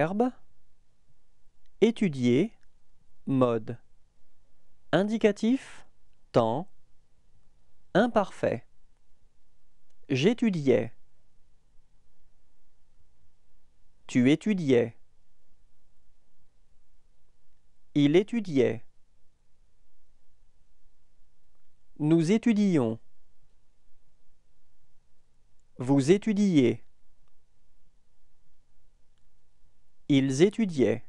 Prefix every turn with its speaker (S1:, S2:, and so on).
S1: Verbe étudier mode indicatif temps imparfait j'étudiais tu étudiais il étudiait nous étudions vous étudiez ils étudiaient.